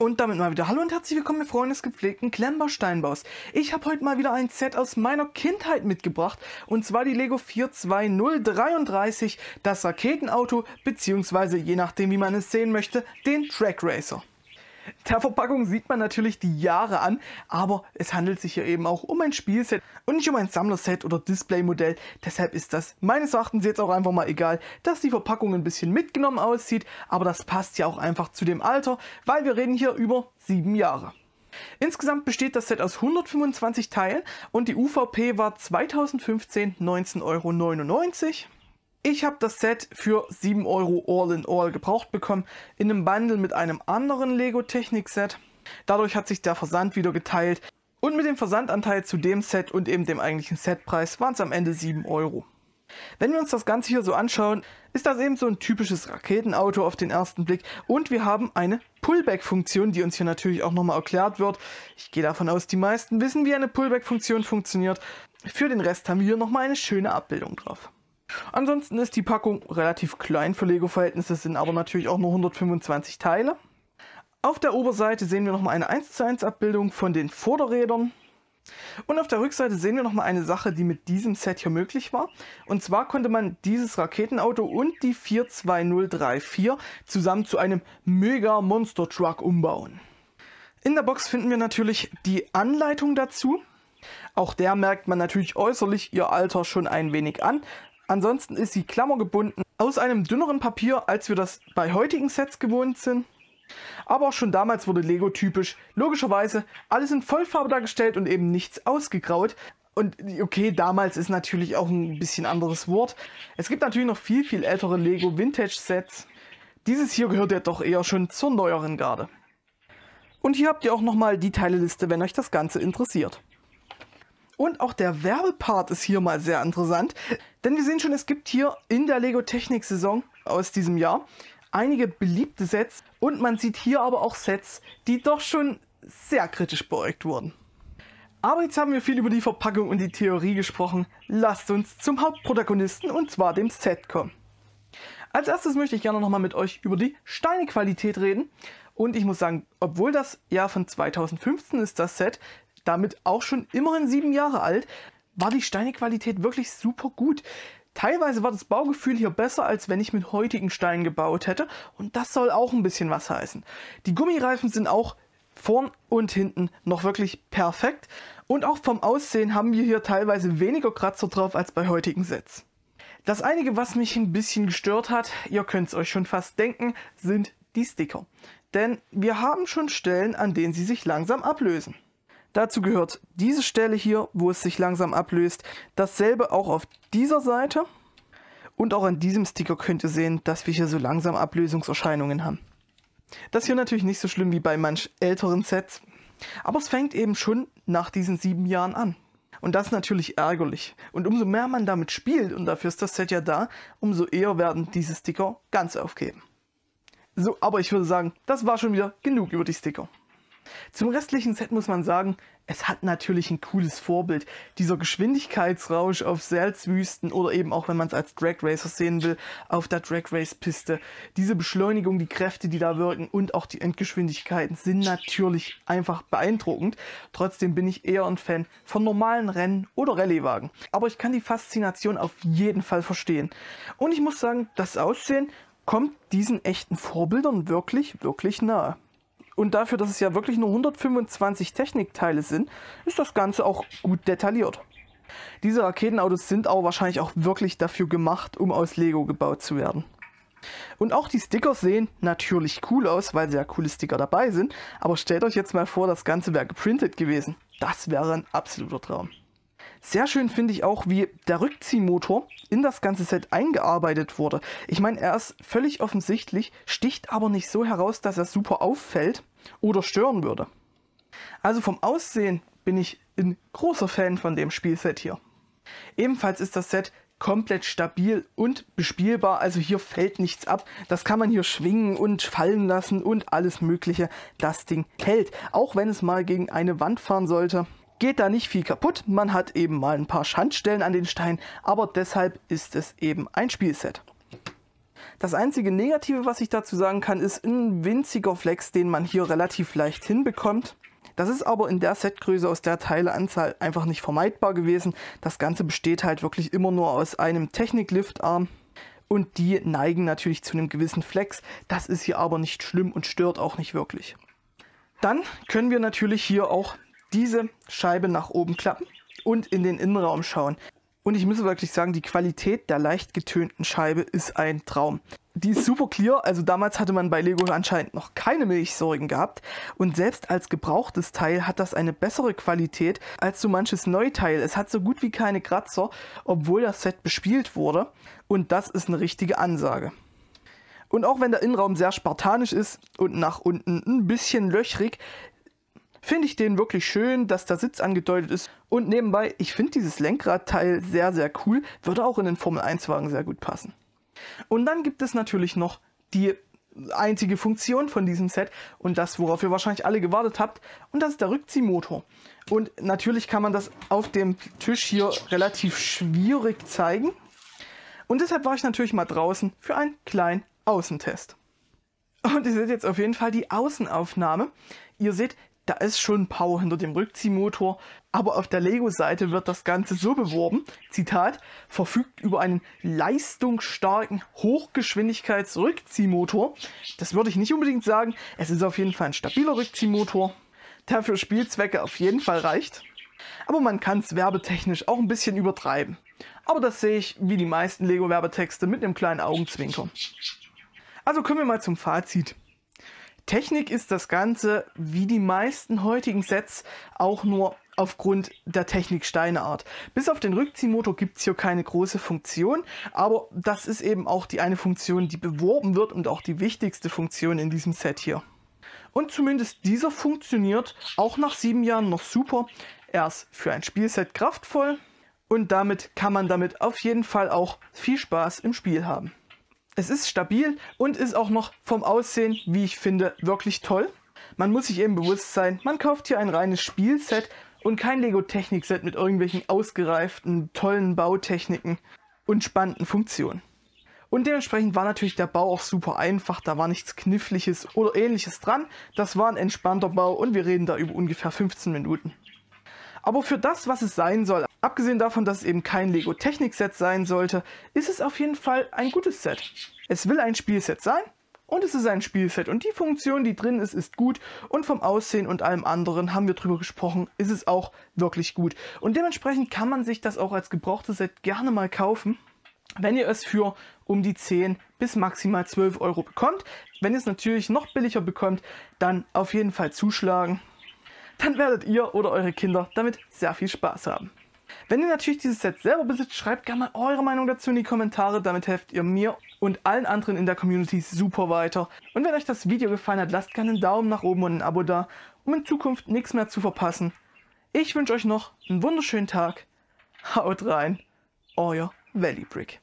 Und damit mal wieder hallo und herzlich willkommen, meine Freunde des gepflegten Klemmbausteinbaus. Ich habe heute mal wieder ein Set aus meiner Kindheit mitgebracht und zwar die Lego 42033, das Raketenauto beziehungsweise je nachdem wie man es sehen möchte, den Track Racer. Der Verpackung sieht man natürlich die Jahre an, aber es handelt sich hier eben auch um ein Spielset und nicht um ein Sammlerset oder Displaymodell. Deshalb ist das meines Erachtens jetzt auch einfach mal egal, dass die Verpackung ein bisschen mitgenommen aussieht, aber das passt ja auch einfach zu dem Alter, weil wir reden hier über sieben Jahre. Insgesamt besteht das Set aus 125 Teilen und die UVP war 2015 19,99 Euro. Ich habe das Set für 7 Euro All in All gebraucht bekommen, in einem Bundle mit einem anderen Lego Technik Set. Dadurch hat sich der Versand wieder geteilt und mit dem Versandanteil zu dem Set und eben dem eigentlichen Setpreis waren es am Ende 7 Euro. Wenn wir uns das Ganze hier so anschauen, ist das eben so ein typisches Raketenauto auf den ersten Blick und wir haben eine Pullback-Funktion, die uns hier natürlich auch nochmal erklärt wird. Ich gehe davon aus, die meisten wissen, wie eine Pullback-Funktion funktioniert. Für den Rest haben wir hier nochmal eine schöne Abbildung drauf. Ansonsten ist die Packung relativ klein für Lego-Verhältnisse, sind aber natürlich auch nur 125 Teile. Auf der Oberseite sehen wir nochmal eine 1 zu 1 Abbildung von den Vorderrädern. Und auf der Rückseite sehen wir nochmal eine Sache, die mit diesem Set hier möglich war. Und zwar konnte man dieses Raketenauto und die 42034 zusammen zu einem mega Monster Truck umbauen. In der Box finden wir natürlich die Anleitung dazu. Auch der merkt man natürlich äußerlich ihr Alter schon ein wenig an, Ansonsten ist sie klammergebunden aus einem dünneren Papier, als wir das bei heutigen Sets gewohnt sind. Aber auch schon damals wurde Lego typisch, logischerweise, alles in Vollfarbe dargestellt und eben nichts ausgegraut. Und okay, damals ist natürlich auch ein bisschen anderes Wort. Es gibt natürlich noch viel, viel ältere Lego Vintage Sets. Dieses hier gehört ja doch eher schon zur neueren Garde. Und hier habt ihr auch nochmal die Teileliste, wenn euch das Ganze interessiert. Und auch der Werbepart ist hier mal sehr interessant, denn wir sehen schon, es gibt hier in der Lego Technik Saison aus diesem Jahr einige beliebte Sets und man sieht hier aber auch Sets, die doch schon sehr kritisch beäugt wurden. Aber jetzt haben wir viel über die Verpackung und die Theorie gesprochen. Lasst uns zum Hauptprotagonisten und zwar dem Set kommen. Als erstes möchte ich gerne nochmal mit euch über die Steinequalität reden. Und ich muss sagen, obwohl das Jahr von 2015 ist, das Set, damit auch schon immerhin sieben Jahre alt, war die Steinequalität wirklich super gut. Teilweise war das Baugefühl hier besser, als wenn ich mit heutigen Steinen gebaut hätte und das soll auch ein bisschen was heißen. Die Gummireifen sind auch vorn und hinten noch wirklich perfekt und auch vom Aussehen haben wir hier teilweise weniger Kratzer drauf als bei heutigen Sets. Das einige, was mich ein bisschen gestört hat, ihr könnt es euch schon fast denken, sind die Sticker. Denn wir haben schon Stellen, an denen sie sich langsam ablösen. Dazu gehört diese Stelle hier, wo es sich langsam ablöst. Dasselbe auch auf dieser Seite. Und auch an diesem Sticker könnt ihr sehen, dass wir hier so langsam Ablösungserscheinungen haben. Das hier natürlich nicht so schlimm wie bei manch älteren Sets. Aber es fängt eben schon nach diesen sieben Jahren an. Und das ist natürlich ärgerlich. Und umso mehr man damit spielt, und dafür ist das Set ja da, umso eher werden diese Sticker ganz aufgeben. So, aber ich würde sagen, das war schon wieder genug über die Sticker. Zum restlichen Set muss man sagen, es hat natürlich ein cooles Vorbild. Dieser Geschwindigkeitsrausch auf Salzwüsten oder eben auch, wenn man es als Drag Racer sehen will, auf der Drag Race Piste. Diese Beschleunigung, die Kräfte, die da wirken und auch die Endgeschwindigkeiten sind natürlich einfach beeindruckend. Trotzdem bin ich eher ein Fan von normalen Rennen oder Rallyewagen. Aber ich kann die Faszination auf jeden Fall verstehen. Und ich muss sagen, das Aussehen kommt diesen echten Vorbildern wirklich, wirklich nahe. Und dafür, dass es ja wirklich nur 125 Technikteile sind, ist das Ganze auch gut detailliert. Diese Raketenautos sind aber wahrscheinlich auch wirklich dafür gemacht, um aus Lego gebaut zu werden. Und auch die Sticker sehen natürlich cool aus, weil sehr coole Sticker dabei sind, aber stellt euch jetzt mal vor, das Ganze wäre geprintet gewesen. Das wäre ein absoluter Traum. Sehr schön finde ich auch, wie der Rückziehmotor in das ganze Set eingearbeitet wurde. Ich meine, er ist völlig offensichtlich, sticht aber nicht so heraus, dass er super auffällt oder stören würde. Also vom Aussehen bin ich ein großer Fan von dem Spielset hier. Ebenfalls ist das Set komplett stabil und bespielbar, also hier fällt nichts ab. Das kann man hier schwingen und fallen lassen und alles mögliche. Das Ding hält, auch wenn es mal gegen eine Wand fahren sollte geht da nicht viel kaputt. Man hat eben mal ein paar Schandstellen an den Stein, aber deshalb ist es eben ein Spielset. Das einzige Negative, was ich dazu sagen kann, ist ein winziger Flex, den man hier relativ leicht hinbekommt. Das ist aber in der Setgröße aus der Teileanzahl einfach nicht vermeidbar gewesen. Das Ganze besteht halt wirklich immer nur aus einem Technik-Liftarm und die neigen natürlich zu einem gewissen Flex. Das ist hier aber nicht schlimm und stört auch nicht wirklich. Dann können wir natürlich hier auch diese Scheibe nach oben klappen und in den Innenraum schauen. Und ich muss wirklich sagen, die Qualität der leicht getönten Scheibe ist ein Traum. Die ist super clear, also damals hatte man bei Lego anscheinend noch keine Milchsäuren gehabt und selbst als gebrauchtes Teil hat das eine bessere Qualität als so manches Neuteil. Es hat so gut wie keine Kratzer, obwohl das Set bespielt wurde und das ist eine richtige Ansage. Und auch wenn der Innenraum sehr spartanisch ist und nach unten ein bisschen löchrig, finde ich den wirklich schön, dass der Sitz angedeutet ist. Und nebenbei, ich finde dieses Lenkradteil sehr, sehr cool. Würde auch in den Formel-1-Wagen sehr gut passen. Und dann gibt es natürlich noch die einzige Funktion von diesem Set und das, worauf ihr wahrscheinlich alle gewartet habt, und das ist der Rückziehmotor. Und natürlich kann man das auf dem Tisch hier relativ schwierig zeigen. Und deshalb war ich natürlich mal draußen für einen kleinen Außentest. Und ihr seht jetzt auf jeden Fall die Außenaufnahme. Ihr seht, da ist schon Power hinter dem Rückziehmotor, aber auf der Lego-Seite wird das Ganze so beworben, Zitat, verfügt über einen leistungsstarken Hochgeschwindigkeitsrückziehmotor. Das würde ich nicht unbedingt sagen, es ist auf jeden Fall ein stabiler Rückziehmotor, der für Spielzwecke auf jeden Fall reicht. Aber man kann es werbetechnisch auch ein bisschen übertreiben. Aber das sehe ich, wie die meisten Lego-Werbetexte, mit einem kleinen Augenzwinker. Also kommen wir mal zum Fazit. Technik ist das Ganze, wie die meisten heutigen Sets, auch nur aufgrund der Technik Steineart. Bis auf den Rückziehmotor gibt es hier keine große Funktion, aber das ist eben auch die eine Funktion, die beworben wird und auch die wichtigste Funktion in diesem Set hier. Und zumindest dieser funktioniert auch nach sieben Jahren noch super. Er ist für ein Spielset kraftvoll und damit kann man damit auf jeden Fall auch viel Spaß im Spiel haben. Es ist stabil und ist auch noch vom Aussehen, wie ich finde, wirklich toll. Man muss sich eben bewusst sein, man kauft hier ein reines Spielset und kein Lego-Technik-Set mit irgendwelchen ausgereiften, tollen Bautechniken und spannenden Funktionen. Und dementsprechend war natürlich der Bau auch super einfach, da war nichts Kniffliches oder ähnliches dran. Das war ein entspannter Bau und wir reden da über ungefähr 15 Minuten. Aber für das, was es sein soll, Abgesehen davon, dass es eben kein Lego-Technik-Set sein sollte, ist es auf jeden Fall ein gutes Set. Es will ein Spielset sein und es ist ein Spielset und die Funktion, die drin ist, ist gut und vom Aussehen und allem anderen haben wir drüber gesprochen, ist es auch wirklich gut. Und dementsprechend kann man sich das auch als gebrauchtes Set gerne mal kaufen, wenn ihr es für um die 10 bis maximal 12 Euro bekommt. Wenn ihr es natürlich noch billiger bekommt, dann auf jeden Fall zuschlagen. Dann werdet ihr oder eure Kinder damit sehr viel Spaß haben. Wenn ihr natürlich dieses Set selber besitzt, schreibt gerne mal eure Meinung dazu in die Kommentare. Damit helft ihr mir und allen anderen in der Community super weiter. Und wenn euch das Video gefallen hat, lasst gerne einen Daumen nach oben und ein Abo da, um in Zukunft nichts mehr zu verpassen. Ich wünsche euch noch einen wunderschönen Tag. Haut rein, euer Valley Brick.